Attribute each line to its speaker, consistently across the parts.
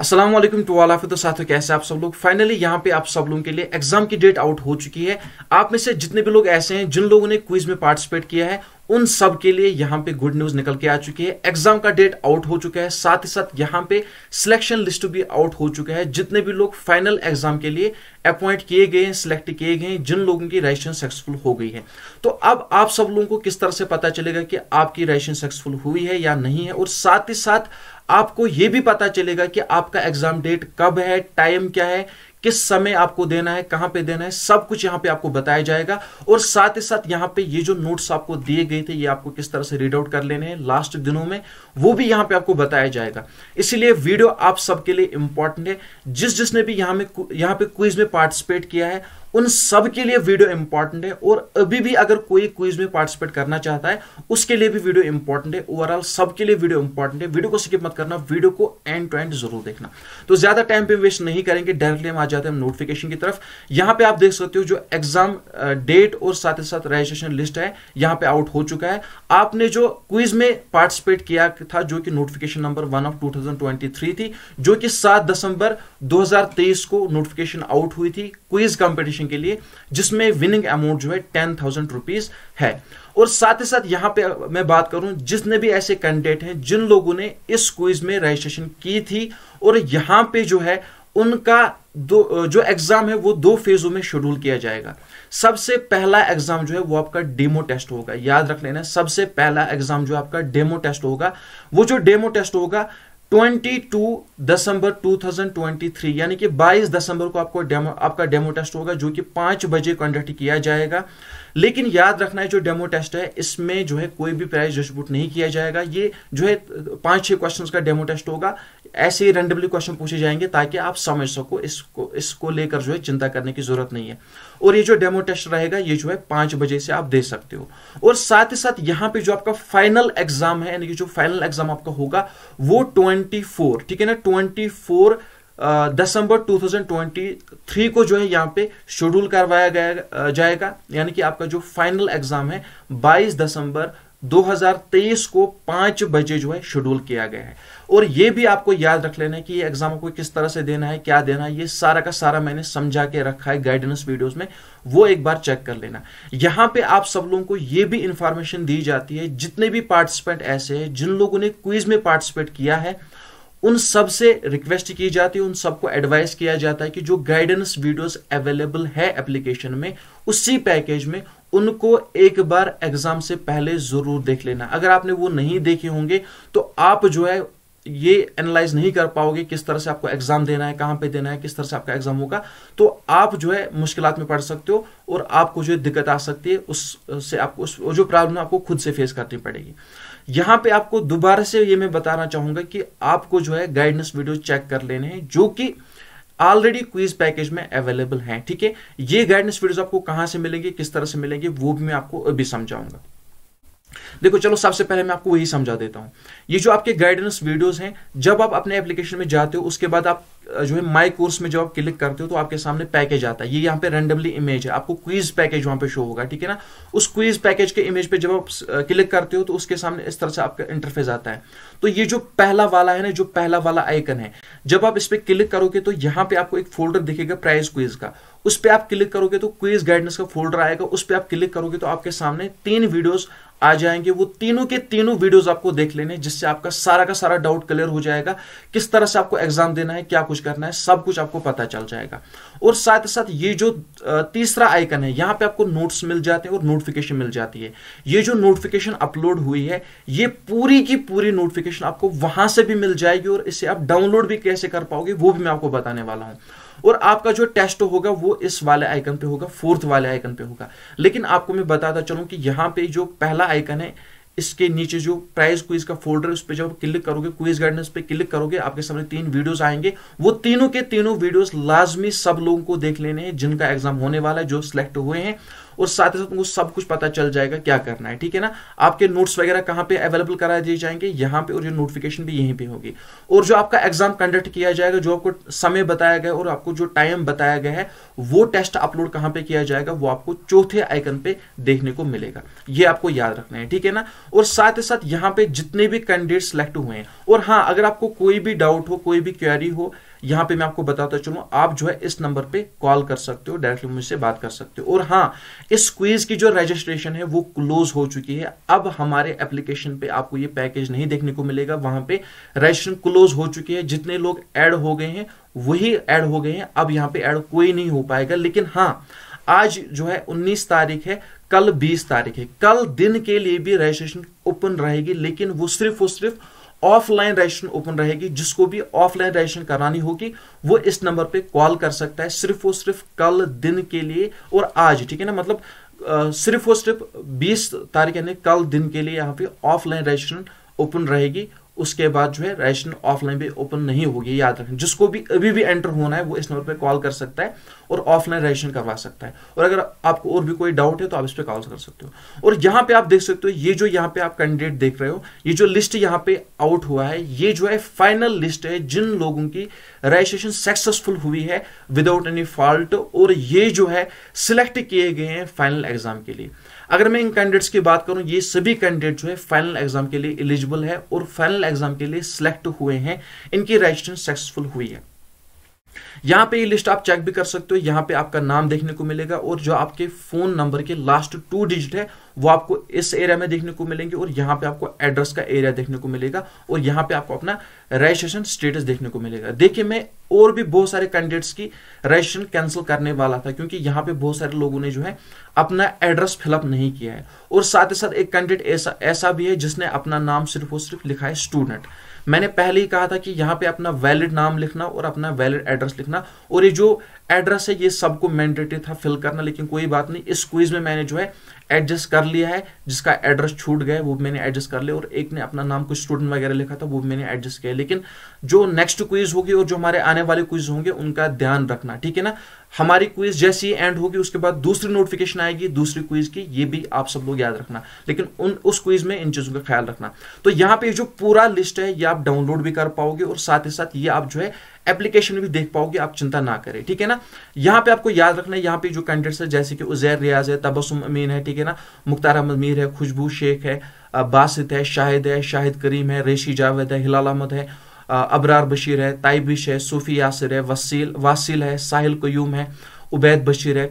Speaker 1: Aslam to वाला तो साथियों कैसे आप सब लोग फाइनली यहाँ पे आप सब लोगों के लिए एग्जाम की डेट आउट हो चुकी है आप में से जितने भी लोग ऐसे हैं जिन लोगों ने क्विज में पार्टिसिपेट किया है उन सब के लिए यहां पे गुड न्यूज निकल के आ चुकी है एग्जाम का डेट आउट हो चुका है साथ ही साथ यहाँ पे सिलेक्शन लिस्ट भी आउट हो चुका है जितने भी लोग फाइनल एग्जाम के लिए अपॉइंट किए गए हैं सिलेक्ट किए गए हैं जिन लोगों की राइशन सक्सेसफुल हो गई है तो अब आप सब लोगों को किस तरह से पता चलेगा कि आपकी राइशन सक्सेसफुल हुई है या नहीं है और साथ ही साथ आपको यह भी पता चलेगा कि आपका एग्जाम डेट कब है टाइम क्या है किस समय आपको देना है कहां पे देना है सब कुछ यहां पे आपको बताया जाएगा और साथ ही साथ यहां पे ये जो नोट्स आपको दिए गए थे ये आपको किस तरह से रीड आउट कर लेने हैं लास्ट दिनों में वो भी यहां पे आपको बताया जाएगा इसीलिए वीडियो आप सबके लिए इंपॉर्टेंट है जिस जिसने भी यहां में यहां पे क्विज में पार्टिसिपेट किया है उन सब के लिए वीडियो इंपॉर्टेंट है और अभी भी अगर कोई क्विज में पार्टिसिपेट करना चाहता है उसके लिए भी वीडियो इंपॉर्टेंट है ओवरऑल सबके लिए वीडियो इंपॉर्टेंट है वीडियो को स्किप मत करना वीडियो को एंड टू एंड जरूर देखना तो ज्यादा टाइम पे वेस्ट नहीं करेंगे डायरेक्टली हम आ जाते हैं नोटिफिकेशन की तरफ यहां पर आप देख सकते हो जो एग्जाम डेट और साथ ही साथ रजिस्ट्रेशन लिस्ट है यहां पर आउट हो चुका है आपने जो क्विज में पार्टिसिपेट किया था जो कि नोटिफिकेशन नंबर वन ऑफ 2023 थी जो कि सात दिसंबर 2023 को नोटिफिकेशन आउट हुई थी क्विज कंपटीशन के लिए जिसमें विनिंग अमाउंट जो है टेन थाउजेंड रुपीज है और साथ ही साथ यहां पे मैं बात करूं जिसने भी ऐसे कैंडिडेट हैं जिन लोगों ने इस क्विज में रजिस्ट्रेशन की थी और यहां पे जो है उनका दो जो एग्जाम है वो दो फेजों में शेड्यूल किया जाएगा सबसे पहला एग्जाम जो है वो आपका डेमो टेस्ट होगा याद रख लेना सबसे पहला एग्जाम जो आपका डेमो टेस्ट होगा वो जो डेमो टेस्ट होगा 22 दिसंबर 2023 यानी कि 22 दिसंबर को आपको डेमो आपका डेमो टेस्ट होगा जो कि पांच बजे कंडक्ट किया जाएगा लेकिन याद रखना है जो डेमो टेस्ट है इसमें जो है कोई भी प्राइज डिस्ट्रीब्यूट नहीं किया जाएगा ये जो है पांच छह क्वेश्चन का डेमो टेस्ट होगा ऐसे ही रेंडमली क्वेश्चन पूछे जाएंगे ताकि आप समझ सको इसको इसको लेकर जो है चिंता करने की जरूरत नहीं है और ये जो डेमो टेस्ट रहेगा ये जो है पांच बजे से आप दे सकते हो और साथ ही साथ यहाँ पे जो आपका फाइनल एग्जाम है यानी कि जो फाइनल एग्जाम आपका होगा वो ट्वेंटी ठीक है ना ट्वेंटी फोर दिसंबर 2023 को जो है यहाँ पे शेड्यूल करवाया गया जाएगा यानी कि आपका जो फाइनल एग्जाम है 22 दिसंबर 2023 को पांच बजे जो है शेड्यूल किया गया है और यह भी आपको याद रख लेना है कि एग्जाम को किस तरह से देना है क्या देना है ये सारा का सारा मैंने समझा के रखा है गाइडेंस वीडियोस में वो एक बार चेक कर लेना यहां पे आप सब लोगों को ये भी इंफॉर्मेशन दी जाती है जितने भी पार्टिसिपेंट ऐसे हैं जिन लोगों ने क्विज में पार्टिसिपेट किया है उन सब से रिक्वेस्ट की जाती है उन सबको एडवाइस किया जाता है कि जो गाइडेंस वीडियोस अवेलेबल है एप्लीकेशन में उसी पैकेज में उनको एक बार एग्जाम से पहले जरूर देख लेना अगर आपने वो नहीं देखे होंगे तो आप जो है ये एनालाइज नहीं कर पाओगे किस तरह से आपको एग्जाम देना है कहां पे देना है किस तरह से आपका एग्जाम होगा तो आप जो है मुश्किल में पड़ सकते हो और आपको जो दिक्कत आ सकती है उससे आपको उस जो प्रॉब्लम आपको खुद से फेस करनी पड़ेगी यहां पे आपको दोबारा से ये मैं बताना चाहूंगा कि आपको जो है गाइडेंस वीडियो चेक कर लेने हैं जो कि ऑलरेडी क्विज पैकेज में अवेलेबल हैं ठीक है ये गाइडेंस वीडियोस आपको कहां से मिलेंगे किस तरह से मिलेंगे वो भी मैं आपको अभी समझाऊंगा देखो चलो सबसे पहले मैं आपको वही समझा देता हूँ ये जो आपके गाइडेंस वीडियोस हैं जब आप अपने एप्लीकेशन में जाते हो उसके बाद आप जो है माय कोर्स में जब आप क्लिक करते हो तो आपके सामने पैकेज आता है ये यहाँ पे रेंडमली इमेज है आपको क्विज पैकेज वहां पे शो होगा ठीक है ना उस क्विज पैकेज के इमेज पे जब आप क्लिक करते हो तो उसके सामने इस तरह से आपका इंटरफेस आता है तो ये जो पहला वाला है ना जो पहला वाला आइकन है जब आप इस पर क्लिक करोगे तो यहाँ पे आपको एक फोल्डर दिखेगा प्राइस क्विज का उस पर आप क्लिक करोगे तो क्विज गाइडेंस का फोल्डर आएगा उस पर आप क्लिक करोगे तो आपके सामने तीन वीडियोज आ जाएंगे वो तीनों के तीनों वीडियोस आपको देख लेने जिससे आपका सारा का सारा डाउट क्लियर हो जाएगा किस तरह से आपको एग्जाम देना है क्या कुछ करना है सब कुछ आपको पता चल जाएगा और साथ ही साथ ये जो तीसरा आइकन है यहां पे आपको नोट्स मिल जाते हैं और नोटिफिकेशन मिल जाती है ये जो नोटिफिकेशन अपलोड हुई है ये पूरी की पूरी नोटिफिकेशन आपको वहां से भी मिल जाएगी और इसे आप डाउनलोड भी कैसे कर पाओगे वो भी मैं आपको बताने वाला हूं और आपका जो टेस्ट होगा वो इस वाले आइकन पे होगा फोर्थ वाले आइकन पे होगा लेकिन आपको मैं बताता चलूँ कि यहाँ पे जो पहला आइकन है इसके नीचे जो प्राइस क्विज का फोल्डर उस पर जब क्लिक करोगे क्विज गाइडेंस पे क्लिक करोगे आपके सामने तीन वीडियोस आएंगे वो तीनों के तीनों वीडियोस लाजमी सब लोगों को देख लेने हैं जिनका एग्जाम होने वाला है जो सिलेक्ट हुए हैं और साथ ही साथ उनको सब कुछ पता चल जाएगा क्या करना है ठीक है ना आपके नोट्स वगैरह कहाँ पे अवेलेबल करा दिए जाएंगे यहाँ पे और ये नोटिफिकेशन भी यहीं पे होगी और जो आपका एग्जाम कंडक्ट किया जाएगा जो आपको समय बताया गया और आपको जो टाइम बताया गया है वो टेस्ट अपलोड कहाँ पे किया जाएगा वो आपको चौथे आइकन पे देखने को मिलेगा ये आपको याद रखना है ठीक है ना और साथ ही साथ यहाँ पे जितने भी कैंडिडेट सिलेक्ट हुए हैं और हाँ अगर आपको कोई भी डाउट हो कोई भी क्वेरी हो यहाँ पे मैं आपको बताता चलूं आप जो है इस नंबर पे कॉल कर सकते हो डायरेक्टली मुझसे बात कर सकते हो और हाँ इस क्वीज की जो रजिस्ट्रेशन है वो क्लोज हो चुकी है अब हमारे एप्लीकेशन पे आपको ये पैकेज नहीं देखने को मिलेगा वहां पे रजिस्ट्रेशन क्लोज हो चुकी है जितने लोग एड हो गए हैं वही एड हो गए हैं अब यहाँ पे एड कोई नहीं हो पाएगा लेकिन हाँ आज जो है उन्नीस तारीख है कल 20 तारीख है कल दिन के लिए भी रजिस्ट्रेशन ओपन रहेगी लेकिन वो सिर्फ और सिर्फ ऑफलाइन रजिस्ट्रेशन ओपन रहेगी जिसको भी ऑफलाइन रजिस्ट्रेशन करानी होगी वो इस नंबर पे कॉल कर सकता है सिर्फ और सिर्फ कल दिन के लिए और आज ठीक है ना मतलब आ, सिर्फ और सिर्फ 20 तारीख यानी कल दिन के लिए यहाँ पे ऑफलाइन रजिस्ट्रेशन ओपन रहेगी उसके बाद जो है रजिस्ट्रेशन ऑफलाइन भी ओपन नहीं होगी याद रखें जिसको भी अभी भी एंटर होना है वो इस नंबर पे कॉल कर सकता है और ऑफलाइन रजिस्ट्रेशन करवा सकता है और अगर आपको और भी कोई डाउट है तो आप इस पर कॉल कर सकते हो और यहाँ पे आप देख सकते हो ये जो यहाँ पे आप कैंडिडेट देख रहे हो ये जो लिस्ट यहाँ पे आउट हुआ है ये जो है फाइनल लिस्ट है जिन लोगों की रजिस्ट्रेशन सक्सेसफुल हुई है विदाउट एनी फॉल्ट और ये जो है सिलेक्ट किए गए हैं फाइनल एग्जाम के लिए अगर मैं इन कैंडिडेट्स की बात करूं ये सभी कैंडिडेट जो है फाइनल एग्जाम के लिए एलिजिबल है और फाइनल एग्जाम के लिए सिलेक्ट हुए हैं इनकी रजिस्ट्रेशन सक्सेसफुल हुई है यहां पे ये लिस्ट आप चेक भी कर सकते हो यहां पे आपका नाम देखने को मिलेगा और जो आपके फोन नंबर के लास्ट टू डिजिट है वो आपको इस एरिया में देखने को मिलेंगे और यहां पे आपको एड्रेस का एरिया देखने को मिलेगा और यहां पे आपको अपना रजिस्ट्रेशन स्टेटस देखने को मिलेगा देखिए मैं और भी बहुत सारे कैंडिडेट्स की रजिस्ट्रेशन कैंसिल करने वाला था क्योंकि यहां पे बहुत सारे लोगों ने जो है अपना एड्रेस फिलअप नहीं किया है और साथ ही साथ एक कैंडिडेट ऐसा ऐसा भी है जिसने अपना नाम सिर्फ और सिर्फ लिखा है स्टूडेंट मैंने पहले ही कहा था कि यहाँ पे अपना वैलिड नाम लिखना और अपना वैलिड एड्रेस लिखना और ये जो एड्रेस है ये सबको मैंडेटरी था फिल करना लेकिन कोई बात नहीं इस क्विज में मैंने जो है एडजस्ट कर लिया है जिसका एड्रेस छूट गया वो मैंने एडजस्ट कर लिया और एक ने अपना नाम कुछ स्टूडेंट वगैरह लिखा था वो मैंने एडजस्ट किया लेकिन जो नेक्स्ट क्विज होगी और जो हमारे आने वाले क्विज होंगे उनका ध्यान रखना ठीक है ना हमारी क्विज जैसे ही एंड होगी उसके बाद दूसरी नोटिफिकेशन आएगी दूसरी क्विज की ये भी आप सब लोग याद रखना लेकिन उन उस क्विज में इन चीज़ों का ख्याल रखना तो यहाँ पे जो पूरा लिस्ट है ये आप डाउनलोड भी कर पाओगे और साथ ही साथ ये आप जो है एप्लीकेशन भी देख पाओगे आप चिंता ना करें ठीक है ना यहाँ पे आपको याद रखना है यहाँ पे जो कैंडिडेट्स है जैसे कि उजैर रियाज है तबसम अमीन है ठीक है ना मुख्तार अहमद मीर है खुशबू शेख है बासित है शाहिद है शाहिद करीम है रेशी जावेद है हिलाल अहमद है अबरार बशीर है ताइबिश है सूफी यासिर है वसील वासिल है साहिल कयूम है उबैद बशीर है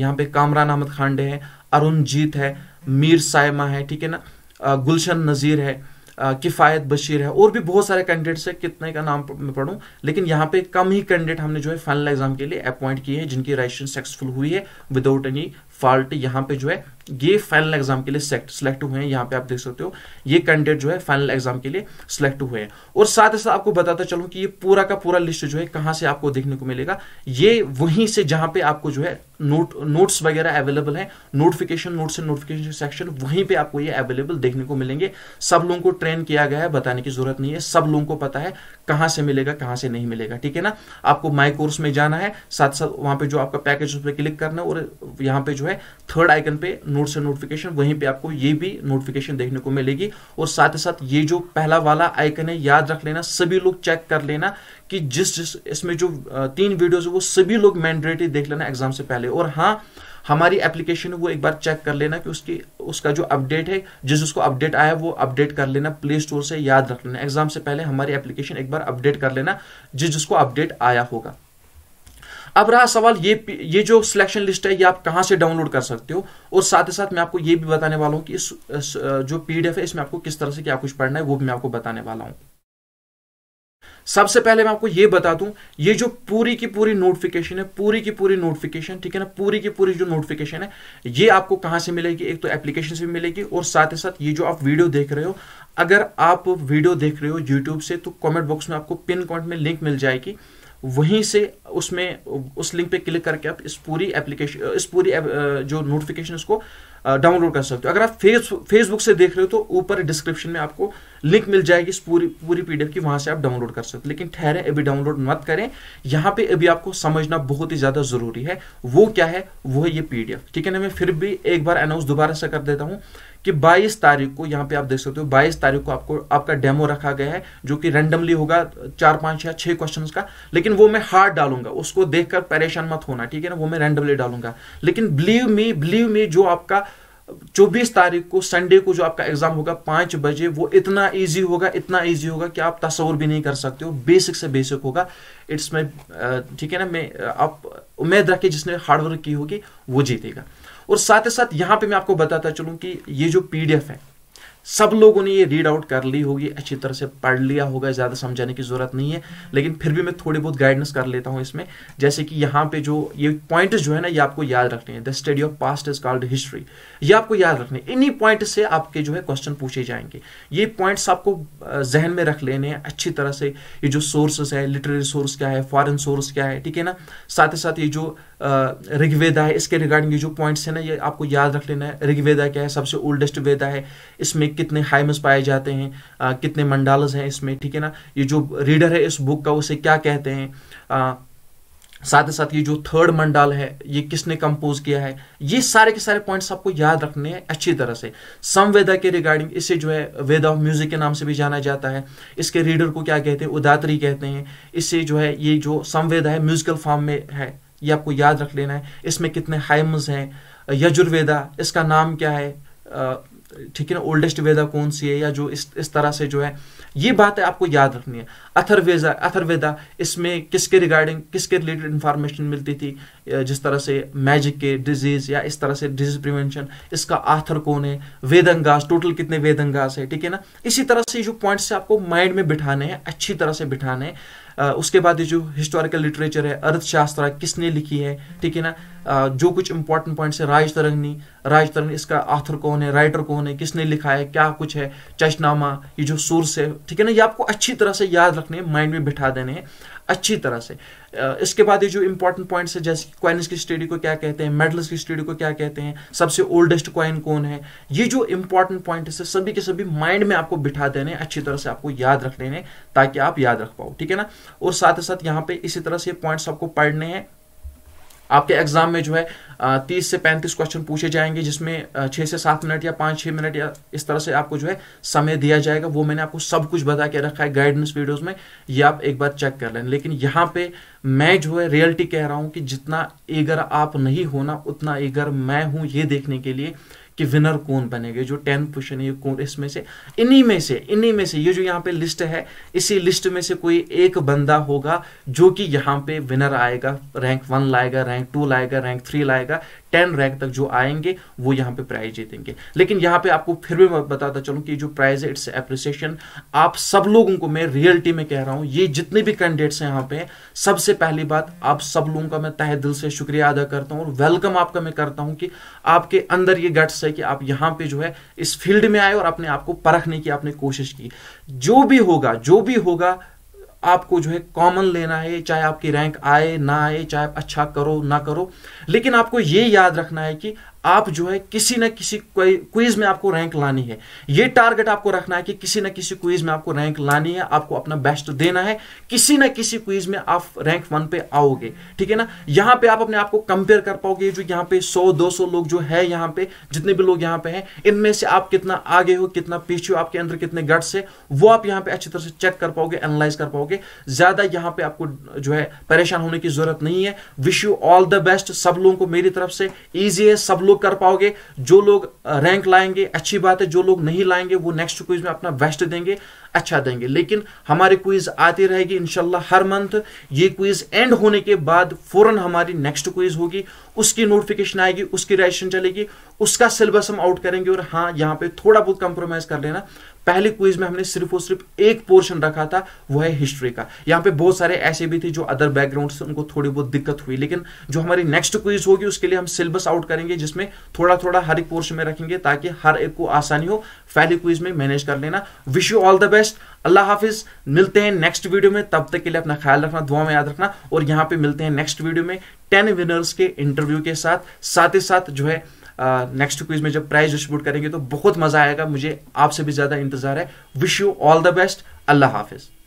Speaker 1: यहाँ पे कामरान अहमद खांडे हैं अरुण जीत है मीर सायमा है ठीक है ना गुलशन नज़ीर है किफ़ायत बशीर है और भी बहुत सारे कैंडिडेट्स हैं कितने का नाम मैं पढ़ूँ लेकिन यहाँ पे कम ही कैंडिडेट हमने जो है फाइनल एग्जाम के लिए अपॉइंट किए हैं जिनकी रजिस्ट्रेशन सक्सेसफुल हुई है विदाउट एनी फॉल्ट यहाँ पे जो है ये फाइनल एग्जाम के लिए सिलेक्ट हुए हैं यहाँ पे आप देख सकते हो ये कैंडिडेट जो है फाइनल एग्जाम के लिए सिलेक्ट हुए हैं और साथ ही साथ आपको बताता चलूँ कि ये पूरा का पूरा लिस्ट जो है कहाँ से आपको देखने को मिलेगा ये वहीं से जहाँ पे आपको जो है नोट नोट्स वगैरह अवेलेबल है notification notes and notification section वहीं पे आपको ये अवेलेबल देखने को मिलेंगे सब लोगों को ट्रेन किया गया है बताने की जरूरत नहीं है सब लोगों को पता है कहाँ से मिलेगा कहाँ से नहीं मिलेगा ठीक है ना आपको माई कोर्स में जाना है साथ साथ वहाँ पे जो आपका पैकेज उस पर क्लिक करना है और यहाँ पे जो है थर्ड आइकन पे नोट्स एंड नोटिफिकेशन वहीं पे आपको ये भी नोटिफिकेशन देखने को मिलेगी और साथ ही साथ ये जो पहला वाला आइकन है याद रख लेना सभी लोग चेक कर लेना कि जिस जिस इसमें जो तीन वीडियोज है वो सभी लोग मैंडेटरी देख लेना एग्जाम से पहले और हाँ हमारी एप्लीकेशन वो एक बार चेक कर लेना कि उसकी उसका जो अपडेट है जिस उसको अपडेट आया वो अपडेट कर लेना प्ले स्टोर से याद रख लेना एग्जाम से पहले हमारी एप्लीकेशन एक बार अपडेट कर लेना जिस जिसको अपडेट आया होगा अब रहा सवाल ये ये जो सिलेक्शन लिस्ट है ये आप कहां से डाउनलोड कर सकते हो और साथ ही साथ मैं आपको ये भी बताने वाला हूं कि इस, इस जो पीडीएफ है इसमें आपको किस तरह से क्या कुछ पढ़ना है वो भी मैं आपको बताने वाला हूं सबसे पहले मैं आपको ये बता दूं ये जो पूरी की पूरी नोटिफिकेशन है पूरी की पूरी नोटिफिकेशन ठीक है ना पूरी की पूरी जो नोटिफिकेशन है ये आपको कहां से मिलेगी एक तो एप्लीकेशन से मिलेगी और साथ ही साथ ये जो आप वीडियो देख रहे हो अगर आप वीडियो देख रहे हो यूट्यूब से तो कमेंट बॉक्स में आपको पिन कमेंट में लिंक मिल जाएगी वहीं से उसमें उस लिंक पे क्लिक करके आप इस पूरी एप्लीकेशन इस पूरी एप, जो नोटिफिकेशन को डाउनलोड कर सकते हो अगर आप फेस फेसबुक से देख रहे हो तो ऊपर डिस्क्रिप्शन में आपको लिंक मिल जाएगी इस पूरी पूरी पीडीएफ की वहां से आप डाउनलोड कर सकते हो लेकिन ठहरे अभी डाउनलोड मत करें यहाँ पे अभी आपको समझना बहुत ही ज्यादा जरूरी है वो क्या है वो है ये पीडीएफ ठीक है ना मैं फिर भी एक बार अनाउंस दोबारा से कर देता हूँ कि 22 तारीख को यहाँ पे आप देख सकते हो 22 तारीख को आपको आपका डेमो रखा गया है जो कि रेंडमली होगा चार पांच या छह क्वेश्चंस का लेकिन वो मैं हार्ड डालूंगा उसको देखकर परेशान मत होना ठीक है ना वो मैं रेंडमली डालूंगा लेकिन बिलीव मी बिलीव मी जो आपका चौबीस तारीख को संडे को जो आपका एग्जाम होगा पांच बजे वो इतना इजी होगा इतना इजी होगा कि आप तस्वर भी नहीं कर सकते हो बेसिक से बेसिक होगा इट्स में ठीक है ना मैं आप उम्मीद रखिए जिसने हार्डवर्क की होगी वो जीतेगा और साथ ही साथ यहां पे मैं आपको बताता चलूं कि ये जो पीडीएफ है सब लोगों ने ये रीड आउट कर ली होगी अच्छी तरह से पढ़ लिया होगा ज़्यादा समझाने की ज़रूरत नहीं है लेकिन फिर भी मैं थोड़ी बहुत गाइडेंस कर लेता हूँ इसमें जैसे कि यहाँ पे जो ये पॉइंट जो है ना ये आपको याद रखने हैं the study of past is called history ये आपको याद रखने इन्हीं पॉइंट से आपके जो है क्वेश्चन पूछे जाएंगे ये पॉइंट्स आपको जहन में रख लेने हैं अच्छी तरह से ये जो सोर्सेस है लिटरेरी सोर्स क्या है फॉरन सोर्स क्या है ठीक है ना साथ ही साथ ये जो ऋग्वेदा है इसके रिगार्डिंग ये जो पॉइंट्स है ना ये आपको याद रख लेना है ऋग्वेदा क्या है सबसे ओल्डेस्ट वेदा है इसमें कितने हाइम्स पाए जाते हैं आ, कितने मंडालस हैं इसमें ठीक है ना ये जो रीडर है इस बुक का उसे क्या कहते हैं आ, साथ ही साथ ये जो थर्ड मंडाल है ये किसने कंपोज किया है ये सारे के सारे पॉइंट्स आपको याद रखने हैं अच्छी तरह से सम के रिगार्डिंग इसे जो है वेद ऑफ म्यूजिक के नाम से भी जाना जाता है इसके रीडर को क्या कहते हैं उदात्री कहते हैं इसे जो है ये जो संवेदा है म्यूजिकल फॉर्म में है ये आपको याद रख लेना है इसमें कितने हाइम्स हैं यजुर्वेदा इसका नाम क्या है ठीक है ना ओल्डेस्ट वेदा कौन सी है या जो इस इस तरह से जो है ये बात है आपको याद रखनी है अथर्वेदा अथर्वेदा इसमें किसके रिगार्डिंग किसके रिलेटेड इंफॉर्मेशन मिलती थी जिस तरह से मैजिक के डिजीज या इस तरह से डिजीज प्रिवेंशन इसका आथर कौन है वेदंगास टोटल कितने वेदंगास है ठीक है ना इसी तरह से जो पॉइंट्स आपको माइंड में बिठाने हैं अच्छी तरह से बिठाने हैं उसके बाद ये जो हिस्टोरिकल लिटरेचर है अर्थशास्त्र किसने लिखी है ठीक है ना जो कुछ इंपॉर्टेंट पॉइंट्स है राज तरंगनी राज तरंगनी इसका आथर कौन है राइटर कौन है किसने लिखा है क्या कुछ है चशनामा ये जो सोर्स है ठीक है ना ये आपको अच्छी तरह से याद रखने माइंड में बिठा देने हैं अच्छी तरह से इसके बाद ये जो इंपॉर्टेंट पॉइंट्स है जैसे क्वाइनस की स्टडी को क्या कहते हैं मेडल्स की स्टडी को क्या कहते हैं सबसे ओल्डेस्ट क्वाइन कौन है ये जो इंपॉर्टेंट पॉइंट है सभी के सभी माइंड में आपको बिठा देने अच्छी तरह से आपको याद रख लेने ताकि आप याद रख पाओ ठीक है ना और साथ ही साथ यहाँ पे इसी तरह से पॉइंट्स आपको पढ़ने हैं आपके एग्जाम में जो है तीस से पैंतीस क्वेश्चन पूछे जाएंगे जिसमें छः से सात मिनट या पाँच छः मिनट या इस तरह से आपको जो है समय दिया जाएगा वो मैंने आपको सब कुछ बता के रखा है गाइडेंस वीडियोज में ये आप एक बार चेक कर लें लेकिन यहाँ पे मैं जो है रियलिटी कह रहा हूँ कि जितना एगर आप नहीं होना उतना एगर मैं हूँ ये देखने के लिए कि विनर कौन बनेंगे जो टेन पोजिशन है ये कौन इसमें से इन्हीं में से इन्हीं में से ये जो यहाँ पे लिस्ट है इसी लिस्ट में से कोई एक बंदा होगा जो कि यहाँ पे विनर आएगा रैंक वन लाएगा रैंक टू लाएगा रैंक थ्री लाएगा टेन रैंक तक जो आएंगे वो यहाँ पे प्राइज जीतेंगे लेकिन यहाँ पे आपको फिर भी मैं बताता चलूँ कि जो प्राइज है इट्स एप्रिसिएशन आप सब लोगों को मैं रियलिटी में कह रहा हूँ ये जितने भी कैंडिडेट्स हैं यहाँ पे सबसे पहली बात आप सब लोगों का मैं तहे दिल से शुक्रिया अदा करता हूँ और वेलकम आपका मैं करता हूँ कि आपके अंदर ये गट्स है कि आप यहाँ पे जो है इस फील्ड में आए और अपने आप को परखने की आपने कोशिश की जो भी होगा जो भी होगा आपको जो है कॉमन लेना है चाहे आपकी रैंक आए ना आए चाहे आप अच्छा करो ना करो लेकिन आपको ये याद रखना है कि आप जो है किसी ना किसी क्विज में आपको रैंक लानी है ये टारगेट आपको रखना है कि किसी ना किसी क्विज में आपको रैंक लानी है आपको अपना बेस्ट देना है किसी ना किसी क्विज में आप रैंक वन पे आओगे ठीक है ना यहाँ पे आप अपने आप को कंपेयर कर पाओगे जो यहाँ पे 100 200 लोग जो है यहाँ पे जितने भी लोग यहाँ पे हैं इनमें से आप कितना आगे हो कितना पीछे हो आपके अंदर कितने गट्स है वो आप यहाँ पे अच्छी तरह से चेक कर पाओगे एनालाइज कर पाओगे ज्यादा यहाँ पे आपको जो है परेशान होने की जरूरत नहीं है wish you all the best सब लोगों को मेरी तरफ से ईजी है सब लोग लोग कर पाओगे जो लोग रैंक लाएंगे अच्छी बात है जो लोग नहीं लाएंगे वो नेक्स्ट क्विज में अपना बेस्ट देंगे अच्छा देंगे लेकिन हमारी क्विज आती रहेगी इनशाला हर मंथ ये क्विज एंड होने के बाद फौरन हमारी नेक्स्ट क्विज होगी उसकी नोटिफिकेशन आएगी उसकी रजिस्ट्रेशन चलेगी उसका सिलेबस हम आउट करेंगे और हाँ यहाँ पे थोड़ा बहुत कंप्रोमाइज कर लेना पहले क्विज में हमने सिर्फ और सिर्फ एक पोर्शन रखा था वो है हिस्ट्री का यहाँ पे बहुत सारे ऐसे भी थे जो अदर बैकग्राउंड से उनको थोड़ी बहुत दिक्कत हुई लेकिन जो हमारी नेक्स्ट क्विज होगी उसके लिए हम सिलेबस आउट करेंगे जिसमें थोड़ा थोड़ा हर एक पोर्शन में रखेंगे ताकि हर एक को आसानी हो पहले क्विज में मैनेज कर लेना wish you all the best अल्लाह हाफिज मिलते हैं नेक्स्ट वीडियो में तब तक के लिए अपना ख्याल रखना दुआ में याद रखना और यहाँ पे मिलते हैं नेक्स्ट वीडियो में टेन विनर्स के इंटरव्यू के साथ साथ ही साथ जो है नेक्स्ट क्विज में जब प्राइज डिस्ट्रीब्यूट करेंगे तो बहुत मजा आएगा मुझे आपसे भी ज्यादा इंतजार है wish you all the best अल्लाह हाफिज़